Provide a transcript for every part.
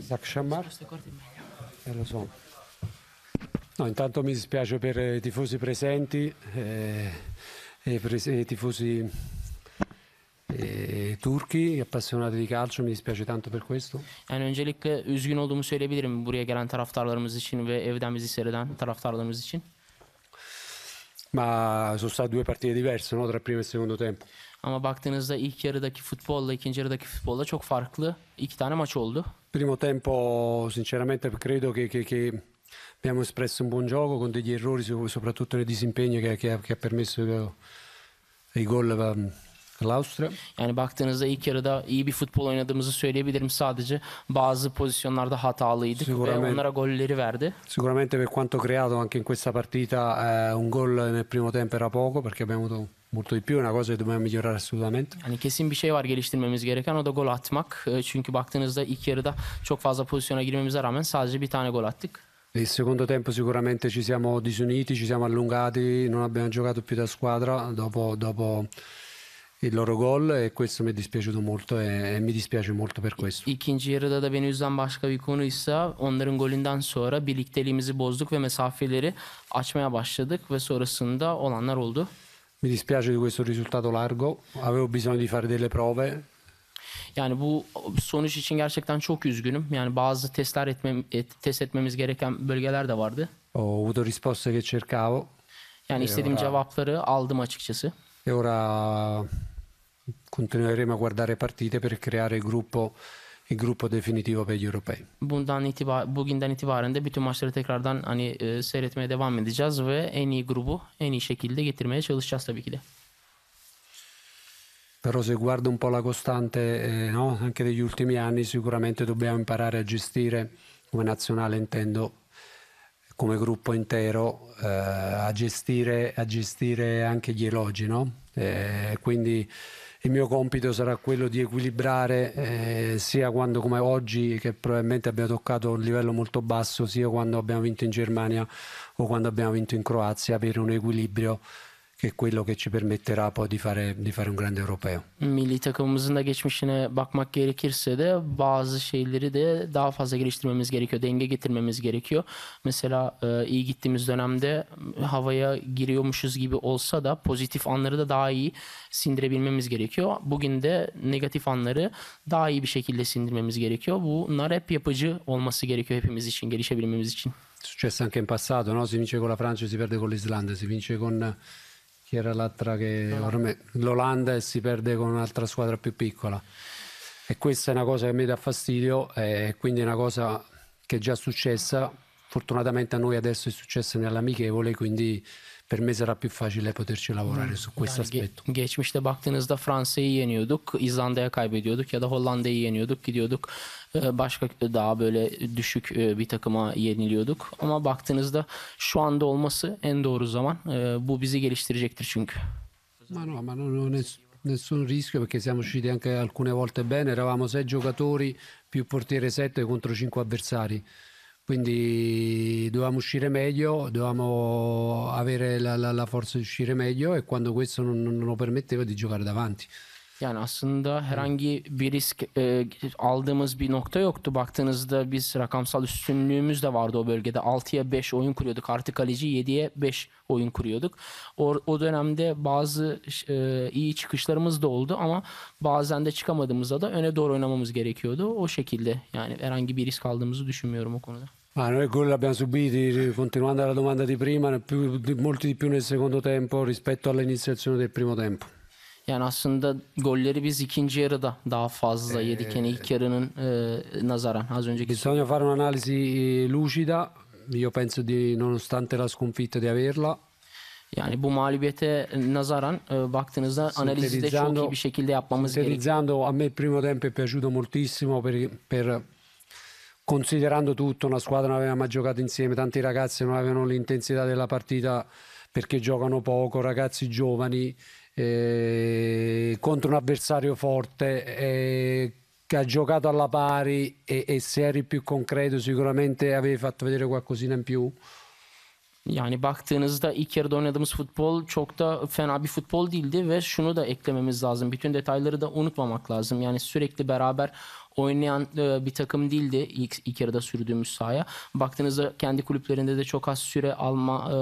Zakshamar. Eh, lo so. No, intanto mi dispiace per i tifosi presenti eh, e per i tifosi e eh, turki appassionati di calcio mi dispiace tanto per questo. Yani öncelikle üzgün olduğumu söyleyebilirim buraya gelen taraftarlarımız için ve evden bizi seyreden taraftarlarımız için. Ma sono state due partite diverse no? tra primo e secondo tempo. Ama baktığınızda ilk yarıdaki futbolla ikinci yarıdaki futbolla çok farklı iki tane maç oldu. Primo tempo sinceramente credo che, che, che abbiamo espresso un buon gioco con degli errori soprattutto nel disimpegno che, che, che ha permesso eh, i gol Klaustra. Ehm, yani baktığınızda ilk yarıda iyi bir futbol oynadığımızı söyleyebilirim. Sadece bazı pozisyonlarda hatalıydık ve onlara golleri verdi. Sicuramente per quanto creato anche in questa partita eh, un gol nel primo tempo era poco perché abbiamo avuto molto di più, è una cosa che dobbiamo migliorare assolutamente. Yani kesin bir şey var geliştirmemiz gereken o da gol atmak. E, çünkü baktığınızda ilk yarıda çok fazla pozisyona girmemize rağmen sadece bir tane gol attık. Nel secondo tempo sicuramente ci siamo disuniti, ci siamo allungati, non abbiamo giocato più da squadra dopo, dopo il loro gol e questo mi è dispiaciuto molto e, e mi dispiace molto per questo. İkinci yarıda da beni üzen başka bir konuysa onların golünden sonra birlikteliğimizi bozduk ve mesafeleri açmaya başladık ve sonrasında olanlar oldu. Mi dispiace di questo risultato largo. Avevo bisogno di fare delle prove. Yani bu sonuç için gerçekten çok üzgünüm. Yani bazı testler etmem, et, test etmemiz gereken bölgeler de vardı. Ho avuto risposte che cercavo. Yani e istediğim ora, cevapları aldım açıkçası. E ora continueremo a guardare partite per creare gruppo gruppo definitivo peki Europa'yı. Bundan itibar bugünden itibaren de bütün maçları tekrardan hani e, seyretmeye devam edeceğiz ve en iyi grubu en iyi şekilde getirmeye çalışacağız tabii ki de. Però se guardo un po' la costante eh, no? anche degli ultimi anni, sicuramente dobbiamo imparare a gestire, come nazionale intendo, come gruppo intero, eh, a, gestire, a, gestire, anche gli elogi. No? Eh, quindi il mio compito sarà quello di equilibrare eh, sia quando come oggi che probabilmente abbiamo toccato un livello molto basso, sia quando abbiamo vinto in Germania o quando abbiamo vinto in Croazia, avere un equilibrio che è quello che ci permetterà poi di fare, di fare un grande europeo. Milli takımımızın da geçmişine bakmak gerekirse de bazı şeyleri de daha fazla geliştirmemiz gerekiyor. Denge getirmemiz gerekiyor. Mesela e, iyi gittiğimiz dönemde havaya giriyormuşuz gibi olsa da pozitif anları da daha iyi sindirebilmemiz gerekiyor. Bugün de negatif anları daha iyi bir şekilde sindirmemiz gerekiyor. Bunlar hep yapıcı olması gerekiyor hepimiz için, gelişebilmemiz için. Successo anche in passato, no? Si vince con la Francia, si perde con l'Islanda, si vince con chi era l'altra che ormai l'Olanda si perde con un'altra squadra più piccola. E questa è una cosa che mi dà fastidio, e eh, quindi è una cosa che è già successa. Fortunatamente a noi adesso è successa nell'amichevole, quindi per me sarà più facile poterci lavorare su questo yani aspetto. Ge- geçmişte baktığınızda Fransa'yı yeniyorduk, İzlanda'ya kaybediyorduk ya da Hollanda'yı yeniyorduk, gidiyorduk e, başka daha böyle düşük e, bir takıma yeniliyorduk. Ama baktığınızda şu anda olması en doğru zaman. E, bu bizi geliştirecektir çünkü. Ma no, ma no, no, nessun rischio perché siamo usciti anche alcune volte bene, eravamo sei giocatori più portiere 7 contro 5 avversari. Quindi dovevamo uscire meglio, dovevamo avere la, la, la forza di uscire meglio e quando questo non, non lo permetteva di giocare davanti. Yani aslında herhangi bir risk e, aldığımız bir nokta yoktu. Baktığınızda biz rakamsal üstünlüğümüz de vardı o bölgede. 6'ya 5 oyun kuruyorduk. Artı kaleci 7'ye 5 oyun kuruyorduk. O, o dönemde bazı e, iyi çıkışlarımız da oldu ama bazen de çıkamadığımızda da öne doğru oynamamız gerekiyordu. O şekilde yani herhangi bir risk aldığımızı düşünmüyorum o konuda. Ma noi gol l'abbiamo subiti, continuando alla domanda di prima, più, molti di più nel secondo tempo rispetto all'iniziazione del primo tempo. Yani aslında golleri biz ikinci yarıda daha fazla yedik. Yani ilk yarının e, nazaran az önceki. Bisogna fare un'analisi eh, lucida. Io penso di nonostante la sconfitta di averla yani bu mağlubiyete nazaran e, baktığınızda analizi de çok iyi bir şekilde yapmamız gerekiyor. a me il primo tempo è piaciuto moltissimo per, per considerando tutto una squadra non aveva mai giocato insieme, tanti ragazzi non avevano l'intensità della partita perché giocano poco, ragazzi giovani eh, contro un avversario forte eh, che ha giocato alla pari e, e, se eri più concreto sicuramente avevi fatto vedere qualcosina in più? Yani baktığınızda ilk yarıda oynadığımız futbol çok da fena bir futbol değildi ve şunu da eklememiz lazım. Bütün detayları da unutmamak lazım. Yani sürekli beraber oynayan e, bir takım değildi ilk, ilk yarıda sürdüğümüz sahaya. Baktığınızda kendi kulüplerinde de çok az süre alma e,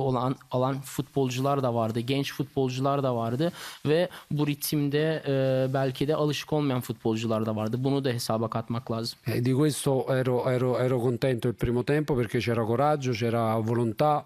olan alan futbolcular da vardı. Genç futbolcular da vardı ve bu ritimde e, belki de alışık olmayan futbolcular da vardı. Bunu da hesaba katmak lazım. E, di questo ero, ero, ero contento il primo tempo perché c'era coraggio, c'era volontà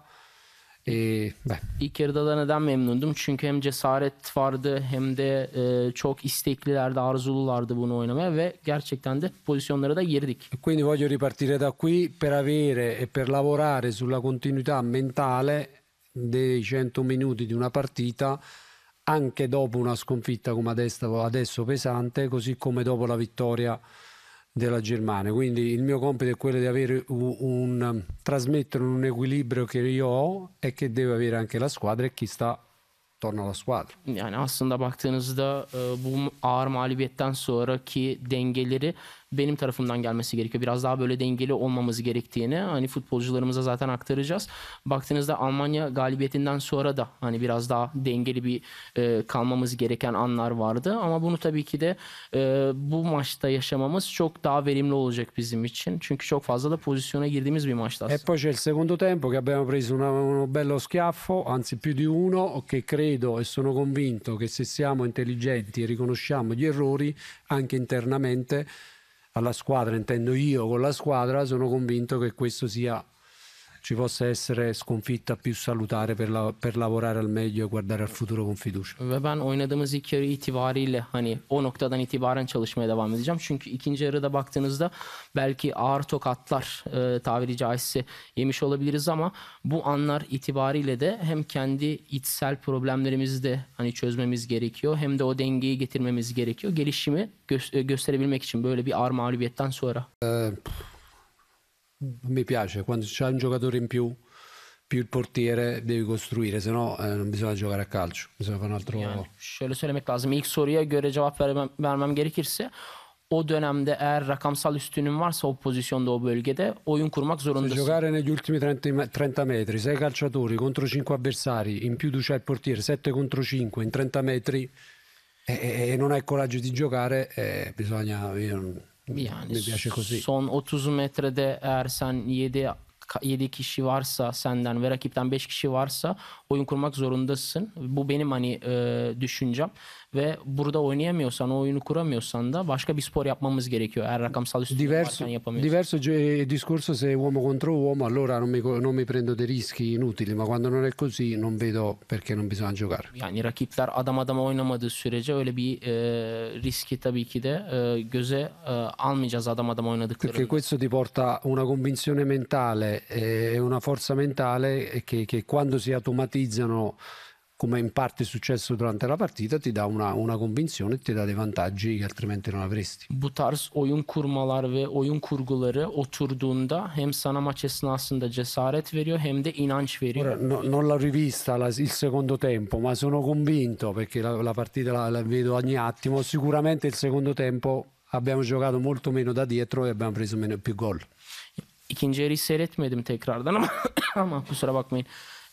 Ee, ben. İlk yarıdalarına da memnundum. Çünkü hem cesaret vardı hem de e, çok isteklilerdi, arzululardı bunu oynamaya ve gerçekten de pozisyonlara da girdik. Quindi voglio ripartire da qui per avere e per lavorare sulla continuità mentale dei 100 minuti di una partita anche dopo una sconfitta come adesso, adesso pesante, così come dopo la vittoria della Germania. Quindi il mio compito è quello di avere un, un, um, trasmettere un equilibrio che io ho e che deve avere anche la squadra e chi sta attorno alla squadra. Yani aslında baktığınızda bu ağır mağlubiyetten sonraki dengeleri benim tarafımdan gelmesi gerekiyor. Biraz daha böyle dengeli olmamız gerektiğini hani futbolcularımıza zaten aktaracağız. Baktığınızda Almanya galibiyetinden sonra da hani biraz daha dengeli bir e, kalmamız gereken anlar vardı. Ama bunu tabii ki de e, bu maçta yaşamamız çok daha verimli olacak bizim için. Çünkü çok fazla da pozisyona girdiğimiz bir maçta. aslında. E poi c'è il secondo tempo che abbiamo preso una, uno bello schiaffo, anzi più di uno, che credo e sono convinto che se siamo intelligenti e riconosciamo gli errori anche internamente alla squadra, intendo io con la squadra, sono convinto che questo sia ci possa essere sconfitta più salutare per, la, per lavorare al meglio e guardare al futuro con fiducia. Ve ben oynadığımız ilk yarı itibariyle hani o noktadan itibaren çalışmaya devam edeceğim. Çünkü ikinci yarıda baktığınızda belki ağır tokatlar e, tabiri caizse yemiş olabiliriz ama bu anlar itibariyle de hem kendi içsel problemlerimizi de hani çözmemiz gerekiyor hem de o dengeyi getirmemiz gerekiyor. Gelişimi gö e, gösterebilmek için böyle bir ağır mağlubiyetten sonra. Ee, mi piace, quando c'è un giocatore in più, più il portiere devi costruire, se no eh, non bisogna giocare a calcio, bisogna fare un altro... Yani şöyle söylemek lazım. İlk soruya göre cevap vermem, vermem gerekirse o dönemde eğer rakamsal üstünün varsa o pozisyonda o bölgede oyun kurmak zorundasın. Se giocare negli ultimi 30, 30 metri, 6 calciatori contro 5 avversari, in più tu c'hai il portiere 7 contro 5 in 30 metri e, e, e non hai il coraggio di giocare, eh, bisogna... Io, Yani son 30 metrede eğer sen 7 7 kişi varsa senden ve rakipten 5 kişi varsa oyun kurmak zorundasın. Bu benim hani e, düşüncem ve burada oynayamıyorsan, o oyunu kuramıyorsan da başka bir spor yapmamız gerekiyor. Eğer rakamsal üstünlük diverso, yapamıyorsan. Diverso eh, discorso se uomo contro uomo, allora non mi, non mi prendo dei rischi inutili, ma quando non è così non vedo perché non bisogna giocare. Yani rakipler adam adama oynamadığı sürece öyle bir e, riski tabii ki de e, göze e, almayacağız adam adam oynadıkları. Perché questo ti porta una convinzione mentale e una forza mentale eh, che, che quando si automatizza concretizzano come in parte è successo durante la partita, ti dà una, una convinzione e ti dà dei vantaggi che altrimenti non avresti. Bu tarz oyun kurmalar ve oyun kurguları oturduğunda hem sana maç esnasında cesaret veriyor hem de inanç veriyor. Ora, no, non l'ho rivista la, il secondo tempo, ma sono convinto perché la, la partita la, la vedo ogni attimo, sicuramente il secondo tempo abbiamo giocato molto meno da dietro e abbiamo preso meno, più gol. İkinci yarıyı seyretmedim tekrardan ama ama kusura bakmayın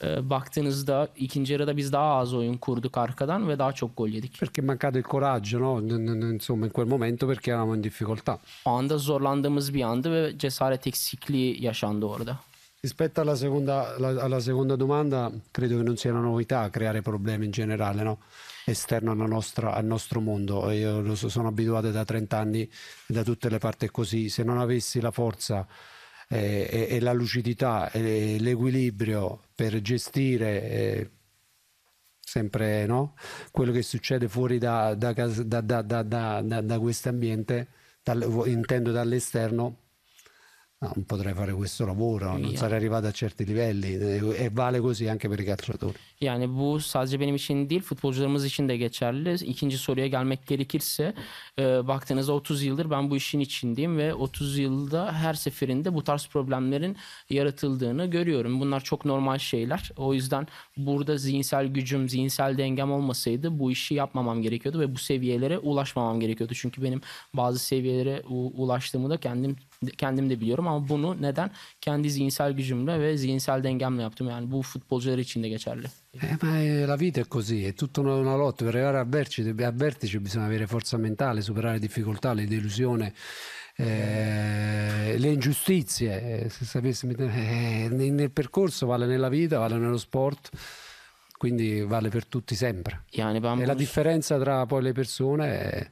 e, baktığınızda ikinci yarıda biz daha az oyun kurduk arkadan ve daha çok gol yedik. Perché è mancato il coraggio, no? Insomma, in quel momento perché eravamo in difficoltà. O anda zorlandığımız bir andı ve cesaret eksikliği yaşandı orada. Rispetto alla seconda, alla, alla seconda domanda, credo che non sia una novità creare problemi in generale, no? esterno nostra, al nostro mondo. Io lo so, sono abituato da 30 anni da tutte le parti così. Se non avessi la forza eh, e, e la lucidità e l'equilibrio per gestire eh, sempre no? quello che succede fuori da, da, da, da questo ambiente, intendo dall'esterno, non ah, potrei fare questo lavoro, yani. non sarei arrivato a certi livelli eh, e vale così anche per i calciatori. Yani bu sadece benim için değil futbolcularımız için de geçerli. İkinci soruya gelmek gerekirse e, baktığınızda 30 yıldır ben bu işin içindeyim ve 30 yılda her seferinde bu tarz problemlerin yaratıldığını görüyorum. Bunlar çok normal şeyler. O yüzden burada zihinsel gücüm, zihinsel dengem olmasaydı bu işi yapmamam gerekiyordu ve bu seviyelere ulaşmamam gerekiyordu. Çünkü benim bazı seviyelere ulaştığımı da kendim kendim de biliyorum ama bunu neden kendi zihinsel gücümle ve zihinsel dengemle yaptım. Yani bu futbolcular için de geçerli. Eh, ma eh, la vita è così, è tutta una, una lotta. Per arrivare a vertice, al vertice bisogna avere forza mentale, superare le difficoltà, le delusioni, eh, le ingiustizie. Eh, se sapessi, eh, eh, nel, nel percorso vale nella vita, vale nello sport quindi vale per tutti sempre. Yani e la differenza tra poi le persone è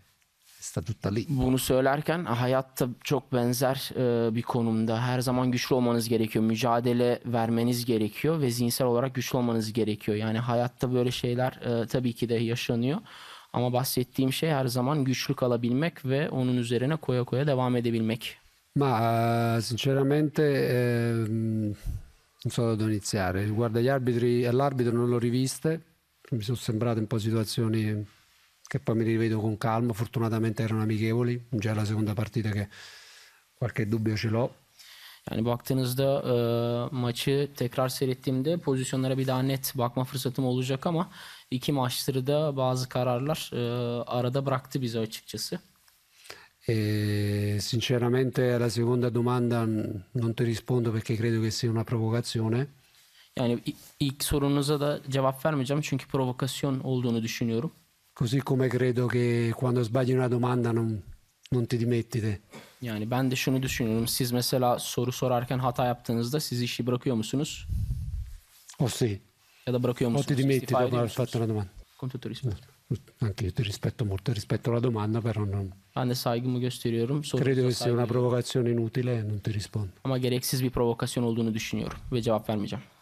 statutta Bunu söylerken ah, hayatta çok benzer e, bir konumda. Her zaman güçlü olmanız gerekiyor. Mücadele vermeniz gerekiyor ve zihinsel olarak güçlü olmanız gerekiyor. Yani hayatta böyle şeyler e, tabii ki de yaşanıyor. Ama bahsettiğim şey her zaman güçlü kalabilmek ve onun üzerine koya koya devam edebilmek. Ma sinceramente eh, non so da dove iniziare. Riguardo gli arbitri, e l'arbitro non l'ho riviste, mi sono sembrate un po' situazioni che poi mi rivedo con calma, fortunatamente erano amichevoli, già la seconda partita che qualche dubbio ce l'ho. Yani baktığınızda e, maçı tekrar seyrettiğimde pozisyonlara bir daha net bakma fırsatım olacak ama iki maçtır da bazı kararlar e, arada bıraktı bize açıkçası. E, sinceramente alla seconda domanda non ti rispondo perché credo che sia una provocazione. Yani ilk sorunuza da cevap vermeyeceğim çünkü provokasyon olduğunu düşünüyorum. Così come credo che quando sbagli una domanda non, non ti dimetti te. Yani ben de şunu düşünüyorum. Siz mesela soru sorarken hata yaptığınızda siz işi bırakıyor musunuz? O sì. Ya da bırakıyor O ti dimetti dopo aver fatto la domanda. Con tutto rispetto. Anche io ti rispetto molto, rispetto la domanda, però non, Ben de saygımı gösteriyorum. Sorunuza credo che sia una provocazione inutile non ti rispondo. Ama gereksiz bir provokasyon olduğunu düşünüyorum ve cevap vermeyeceğim.